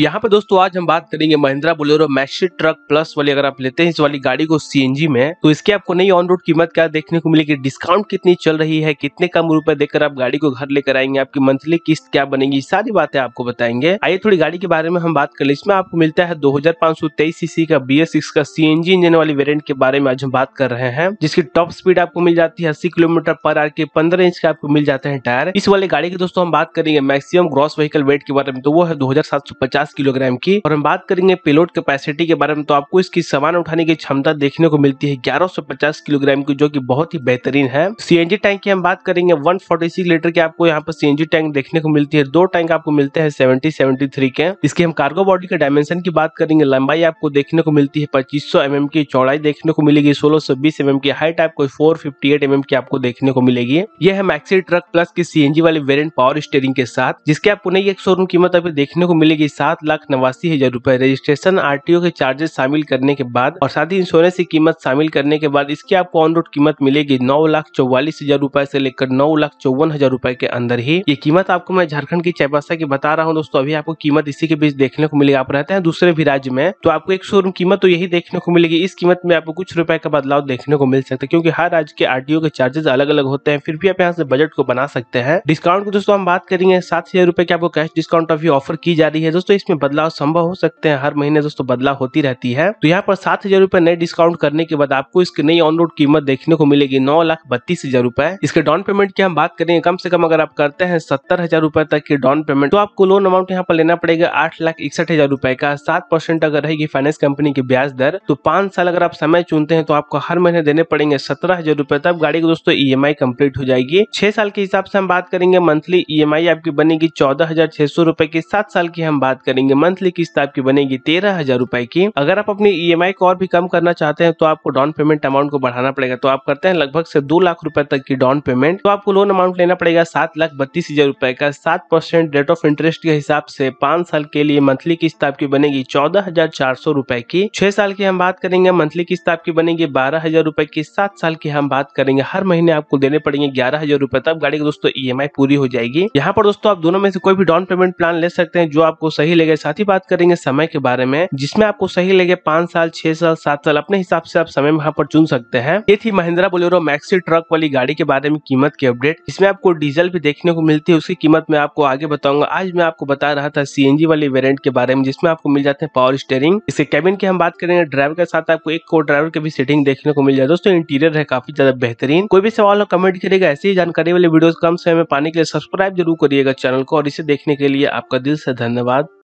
यहाँ पे दोस्तों आज हम बात करेंगे Mahindra Bolero Maxi truck plus वाली अगर आप लेते हैं इस वाली गाड़ी को सीएनजी में तो इसकी आपको नई ऑन रोड कीमत क्या देखने को मिलेगी डिस्काउंट कितनी चल रही है कितने कम रुपए देकर आप गाड़ी को घर लेकर आएंगे आपकी मंथली किस्त क्या बनेगी सारी बातें आपको बताएंगे आइए थोड़ी गाड़ी के बारे में हम बात कर ले इसमें आपको मिलता है दो सीसी का बी का सी इंजन वाली वेरियंट के बारे में आज हम बात कर रहे हैं जिसकी टॉप स्पीड आपको मिल जाती है अस्सी किलोमीटर पर आर के पंद्रह इंच के आपको मिल जाते हैं टायर इस वाली गाड़ी की दोस्तों हम बात करेंगे मैक्सिमम ग्रॉस व्हीकल वेट के बारे में तो वो है दो 50 किलोग्राम की और हम बात करेंगे पेलोड कैपेसिटी के बारे में तो आपको इसकी सामान उठाने की क्षमता देखने को मिलती है 1150 किलोग्राम की जो कि बहुत ही बेहतरीन है सीएनजी टैंक की हम बात करेंगे 146 लीटर के आपको यहाँ पर सीएनजी टैंक देखने को मिलती है दो टैंक आपको मिलते हैं सेवेंटी सेवेंटी के इसके हम कार्गो बॉडी के डायमेंशन की बात करेंगे लंबाई आपको देखने को मिलती है पच्चीस सौ एम की चौड़ाई देखने को मिलेगी सोलह सौ बीस एम की हाइट आपको फोर फिफ्टी एट की आपको देखने को मिलेगी यह है मैक्सी ट्रक प्लस की सीएनजी वाले वेरियंट पावर स्टेयरिंग के साथ जिसके आपको नई एक शोरूम कीमत अभी देखने को मिलेगी सात लाख नवासी हजार रूपए रजिस्ट्रेशन आरटीओ के चार्जेस शामिल करने के बाद और साथ ही इंश्योरेंस की कीमत शामिल करने के बाद इसकी आपको ऑन रोड कीमत मिलेगी नौ लाख चौवालीस हजार रूपए से लेकर नौ लाख चौवन हजार रूपए के अंदर ही ये कीमत आपको मैं झारखंड की चैपासा की बता रहा हूँ दोस्तों अभी आपको कीमत इसी के बीच देखने को मिलेगी आप रहते हैं दूसरे भी राज्य में तो आपको एक शोरूम कीमत तो यही देखने को मिलेगी इस कीमत में आपको कुछ रुपए का बदलाव देखने को मिल सकता है क्योंकि हर राज्य के आरटीओ के चार्जेस अलग अलग होते हैं फिर भी आप यहाँ से बजट को बना सकते हैं डिस्काउंट की दोस्तों हम बात करेंगे सात हजार रूपए की आपको कैश डिस्काउंट अभी ऑफर की जा रही है दोस्तों इंडेक्स में बदलाव संभव हो सकते हैं हर महीने दोस्तों बदलाव होती रहती है तो यहाँ पर सात हजार रूपए नए डिस्काउंट करने के बाद आपको इसकी नई ऑन रोड कीमत देखने को मिलेगी नौ लाख बत्तीस हजार रूपए इसके डाउन पेमेंट की हम बात करेंगे कम से कम अगर आप करते हैं सत्तर हजार रूपए तक की डाउन पेमेंट तो आपको लोन अमाउंट यहाँ पर लेना पड़ेगा आठ लाख इकसठ हजार रूपए का सात परसेंट अगर रहेगी फाइनेंस कंपनी की ब्याज दर तो पांच साल अगर आप समय चुनते हैं तो आपको हर महीने देने पड़ेंगे सत्रह हजार रुपए तब गाड़ी को दोस्तों ई एम आई कम्प्लीट हो जाएगी छह साल के हिसाब से हम बात करेंगे मंथली ई एम आई आपकी बनेगी चौदह हजार छह सौ रूपए की सात साल की हम बात करेंगे मंथली किस्त आपकी बनेगी तेरह हजार रुपए की अगर आप अपनी ई e को और भी कम करना चाहते हैं तो आपको डाउन पेमेंट अमाउंट को बढ़ाना पड़ेगा तो आप करते हैं लगभग से दो लाख रुपए तक की डाउन पेमेंट तो आपको लोन अमाउंट लेना पड़ेगा सात लाख बत्तीस हजार रुपए का सात परसेंट रेट ऑफ इंटरेस्ट के हिसाब से पांच साल के लिए मंथली किस्त आपकी बनेगी चौदह हजार चार सौ रुपए की छह साल की हम बात करेंगे मंथली किस्त आपकी बनेगी बारह हजार रुपए की सात साल की हम बात करेंगे हर महीने आपको देने पड़ेंगे ग्यारह हजार रुपए तब गाड़ी की दोस्तों ई e पूरी हो जाएगी यहाँ पर दोस्तों आप दोनों में से कोई भी डाउन पेमेंट प्लान ले सकते हैं जो आपको सही मिलेगा साथ ही बात करेंगे समय के बारे में जिसमें आपको सही लगे पांच साल छह साल सात साल अपने हिसाब से आप समय वहाँ पर चुन सकते हैं ये थी महिंद्रा बोलेरो मैक्सी ट्रक वाली गाड़ी के बारे में कीमत की अपडेट इसमें आपको डीजल भी देखने को मिलती है उसकी कीमत मैं आपको आगे बताऊंगा आज मैं आपको बता रहा था सी वाली वेरियंट के बारे में जिसमें आपको मिल जाते हैं पावर स्टेयरिंग इसके कैबिन की हम बात करेंगे ड्राइवर के साथ आपको एक को ड्राइवर की भी सीटिंग देखने को मिल जाए दोस्तों इंटीरियर है काफी ज्यादा बेहतरीन कोई भी सवाल हो कमेंट करेगा ऐसी ही जानकारी वाले वीडियो कम समय में पाने के लिए सब्सक्राइब जरूर करिएगा चैनल को और इसे देखने के लिए आपका दिल से धन्यवाद